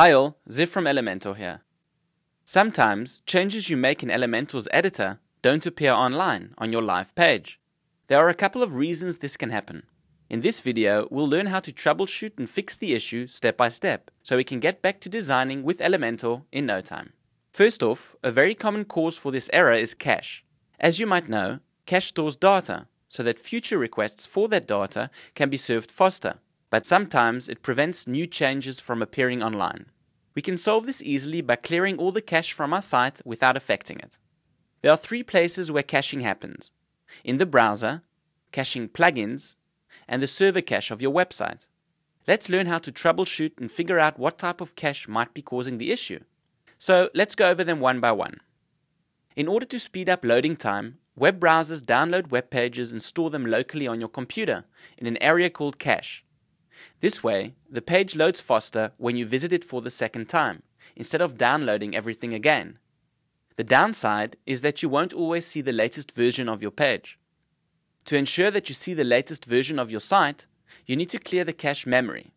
Hi all, Ziv from Elementor here. Sometimes, changes you make in Elementor's editor don't appear online on your live page. There are a couple of reasons this can happen. In this video, we'll learn how to troubleshoot and fix the issue step by step, so we can get back to designing with Elementor in no time. First off, a very common cause for this error is cache. As you might know, cache stores data, so that future requests for that data can be served faster but sometimes it prevents new changes from appearing online. We can solve this easily by clearing all the cache from our site without affecting it. There are three places where caching happens. In the browser, caching plugins, and the server cache of your website. Let's learn how to troubleshoot and figure out what type of cache might be causing the issue. So let's go over them one by one. In order to speed up loading time, web browsers download web pages and store them locally on your computer in an area called cache. This way, the page loads faster when you visit it for the second time, instead of downloading everything again. The downside is that you won't always see the latest version of your page. To ensure that you see the latest version of your site, you need to clear the cache memory.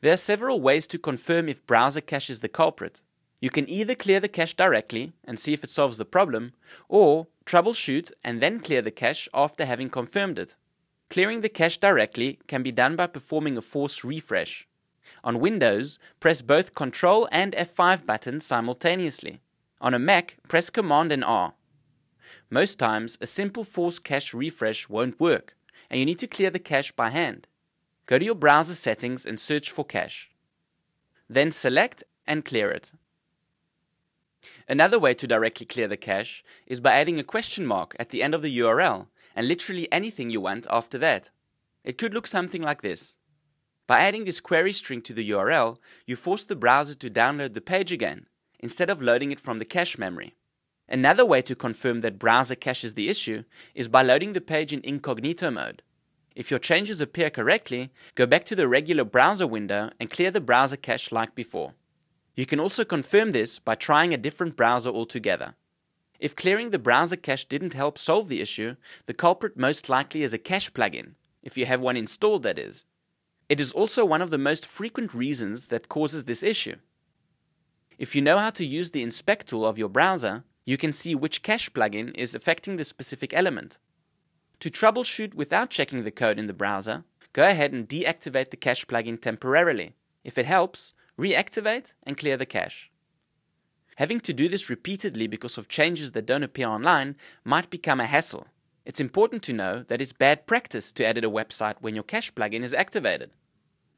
There are several ways to confirm if browser cache is the culprit. You can either clear the cache directly and see if it solves the problem, or troubleshoot and then clear the cache after having confirmed it. Clearing the cache directly can be done by performing a force refresh. On Windows, press both Ctrl and F5 buttons simultaneously. On a Mac, press Command and R. Most times, a simple force cache refresh won't work, and you need to clear the cache by hand. Go to your browser settings and search for cache. Then select and clear it. Another way to directly clear the cache is by adding a question mark at the end of the URL and literally anything you want after that. It could look something like this. By adding this query string to the URL, you force the browser to download the page again, instead of loading it from the cache memory. Another way to confirm that browser caches the issue is by loading the page in incognito mode. If your changes appear correctly, go back to the regular browser window and clear the browser cache like before. You can also confirm this by trying a different browser altogether. If clearing the browser cache didn't help solve the issue, the culprit most likely is a cache plugin, if you have one installed that is. It is also one of the most frequent reasons that causes this issue. If you know how to use the inspect tool of your browser, you can see which cache plugin is affecting the specific element. To troubleshoot without checking the code in the browser, go ahead and deactivate the cache plugin temporarily. If it helps, reactivate and clear the cache. Having to do this repeatedly because of changes that don't appear online might become a hassle. It's important to know that it's bad practice to edit a website when your cache plugin is activated.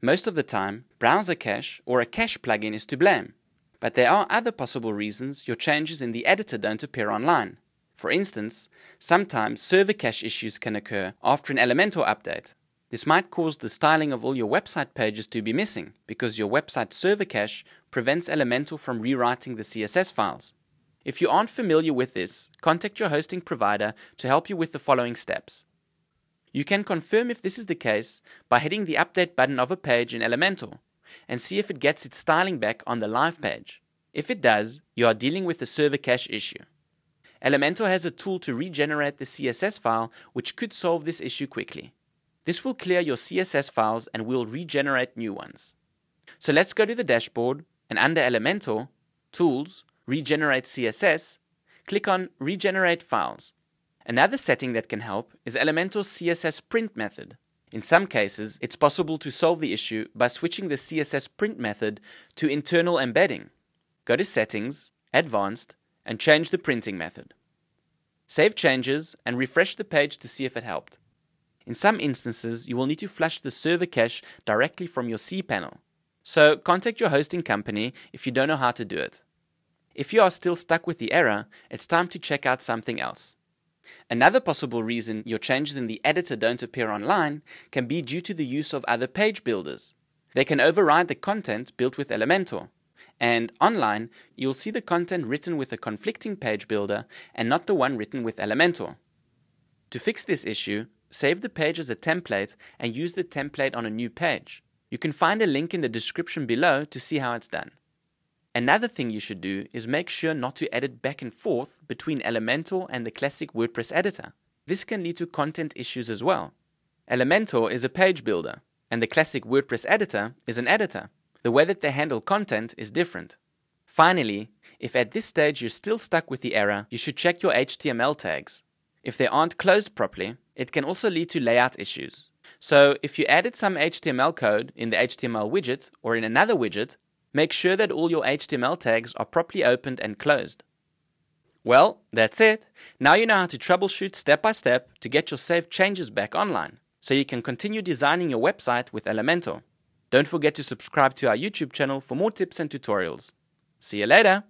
Most of the time, browser cache or a cache plugin is to blame. But there are other possible reasons your changes in the editor don't appear online. For instance, sometimes server cache issues can occur after an Elementor update. This might cause the styling of all your website pages to be missing because your website server cache prevents Elemental from rewriting the CSS files. If you aren't familiar with this, contact your hosting provider to help you with the following steps. You can confirm if this is the case by hitting the update button of a page in Elemental and see if it gets its styling back on the live page. If it does, you are dealing with a server cache issue. Elemental has a tool to regenerate the CSS file which could solve this issue quickly. This will clear your CSS files and will regenerate new ones. So let's go to the dashboard and under Elementor, Tools, Regenerate CSS, click on Regenerate Files. Another setting that can help is Elementor's CSS print method. In some cases, it's possible to solve the issue by switching the CSS print method to internal embedding. Go to Settings, Advanced, and change the printing method. Save changes and refresh the page to see if it helped. In some instances, you will need to flush the server cache directly from your cPanel. So contact your hosting company if you don't know how to do it. If you are still stuck with the error, it's time to check out something else. Another possible reason your changes in the editor don't appear online can be due to the use of other page builders. They can override the content built with Elementor. And online, you'll see the content written with a conflicting page builder and not the one written with Elementor. To fix this issue, save the page as a template and use the template on a new page. You can find a link in the description below to see how it's done. Another thing you should do is make sure not to edit back and forth between Elementor and the classic WordPress editor. This can lead to content issues as well. Elementor is a page builder, and the classic WordPress editor is an editor. The way that they handle content is different. Finally, if at this stage you're still stuck with the error, you should check your HTML tags if they aren't closed properly, it can also lead to layout issues. So if you added some HTML code in the HTML widget or in another widget, make sure that all your HTML tags are properly opened and closed. Well, that's it. Now you know how to troubleshoot step by step to get your saved changes back online, so you can continue designing your website with Elementor. Don't forget to subscribe to our YouTube channel for more tips and tutorials. See you later!